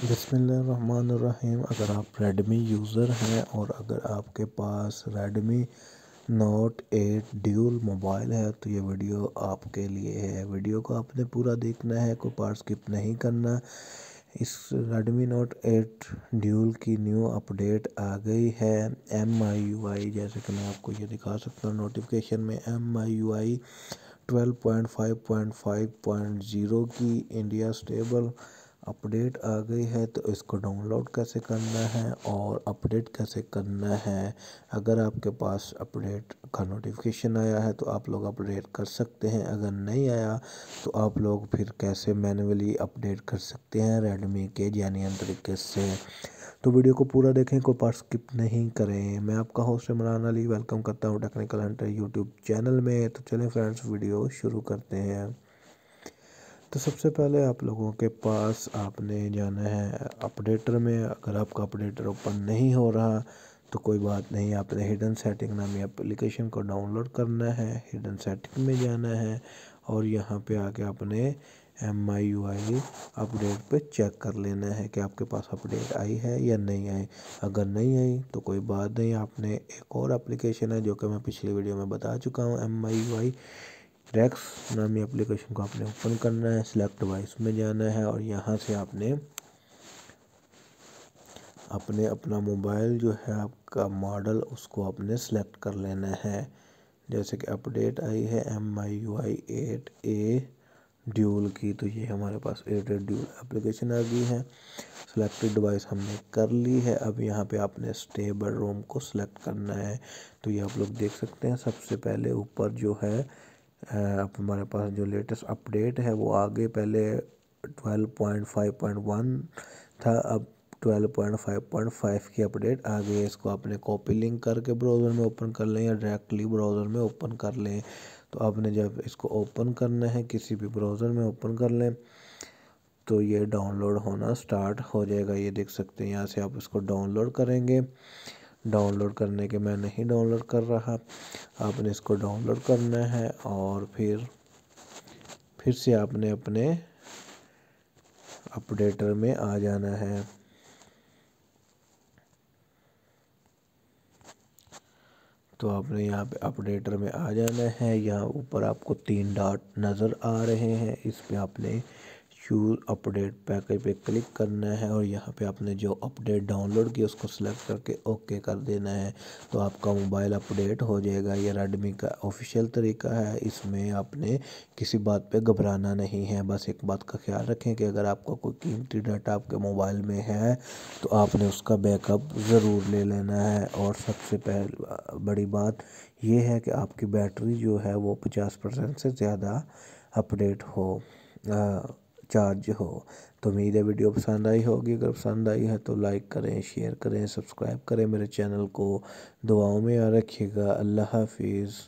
बसमीम अगर आप रेडमी यूज़र हैं और अगर आपके पास Redmi note eight dual mobile है तो ये वीडियो आपके लिए है वीडियो को आपने पूरा देखना है कोई पार्ट स्किप नहीं करना इस रेडमी नोट एट ड्यूल की न्यू अपडेट आ गई है एम आई यू आई जैसे कि मैं आपको ये दिखा सकता हूँ नोटिफिकेशन में M I U I twelve point five point five point zero की इंडिया स्टेबल अपडेट आ गई है तो इसको डाउनलोड कैसे करना है और अपडेट कैसे करना है अगर आपके पास अपडेट का नोटिफिकेशन आया है तो आप लोग अपडेट कर सकते हैं अगर नहीं आया तो आप लोग फिर कैसे मैनुअली अपडेट कर सकते हैं रेडमी के जैनियन तरीके से तो वीडियो को पूरा देखें कोई पार्ट स्किप नहीं करें मैं आपका हौसले इमरान अली वेलकम करता हूँ टेक्निकल हंटर यूट्यूब चैनल में तो चलें फ्रेंड्स वीडियो शुरू करते हैं तो सबसे पहले आप लोगों के पास आपने जाना है अपडेटर में अगर आपका अपडेटर ओपन नहीं हो रहा तो कोई बात नहीं आपने हिडन सेटिंग नामी एप्लीकेशन को डाउनलोड करना है हिडन सेटिंग में जाना है और यहाँ पे आके आपने M I U I update पर चेक कर लेना है कि आपके पास अपडेट आई है या नहीं आई अगर नहीं आई तो कोई बात नहीं आपने एक और एप्लीकेशन है जो कि मैं पिछली वीडियो में बता चुका हूँ M I U I Rex नामी एप्लीकेशन को आपने ओपन करना है सिलेक्ट वाइस में जाना है और यहाँ से आपने अपने अपना मोबाइल जो है आपका मॉडल उसको आपने सेलेक्ट कर लेना है जैसे कि अपडेट आई है M I U I eight A dual की तो ये हमारे पास एट एट ड्यूल एप्लीकेशन आ गई है सिलेक्टेड डिवाइस हमने कर ली है अब यहाँ पे आपने स्टेबल रोम को सिलेक्ट करना है तो ये आप लोग देख सकते हैं सबसे पहले ऊपर जो है अब हमारे पास जो लेटेस्ट अपडेट है वो आगे पहले 12.5.1 था अब 12.5.5 की अपडेट आ गई है इसको आपने कॉपी लिंक करके ब्राउज़र में ओपन कर लें या डायरेक्टली ब्राउज़र में ओपन कर लें तो आपने जब इसको ओपन करना है किसी भी ब्राउज़र में ओपन कर लें तो ये डाउनलोड होना स्टार्ट हो जाएगा ये देख सकते हैं यहाँ से आप इसको डाउनलोड करेंगे डाउनलोड करने के मैं नहीं डाउनलोड कर रहा आपने इसको डाउनलोड करना है और फिर फिर से आपने अपने अपडेटर में आ जाना है तो आपने यहाँ पे अपडेटर में आ जाना है यहाँ ऊपर आपको तीन डॉट नज़र आ रहे हैं इस पर आपने चूज अपडेट पैकेज पे क्लिक करना है और यहाँ पे आपने जो अपडेट डाउनलोड किया उसको सेलेक्ट करके ओके कर देना है तो आपका मोबाइल अपडेट हो जाएगा ये रेडमी का ऑफिशियल तरीका है इसमें आपने किसी बात पे घबराना नहीं है बस एक बात का ख्याल रखें कि अगर आपका कोई कीमती डाटा आपके मोबाइल में है तो आपने उसका बैकअप ज़रूर ले लेना है और सबसे पहले बड़ी बात यह है कि आपकी बैटरी जो है वो पचास परसेंट से ज़्यादा अपडेट हो आ, चार्ज हो तो उम्मीद है वीडियो पसंद आई होगी अगर पसंद आई है तो लाइक करें शेयर करें सब्सक्राइब करें मेरे चैनल को दुआओं में याद रखिएगा अल्लाह हाफिज़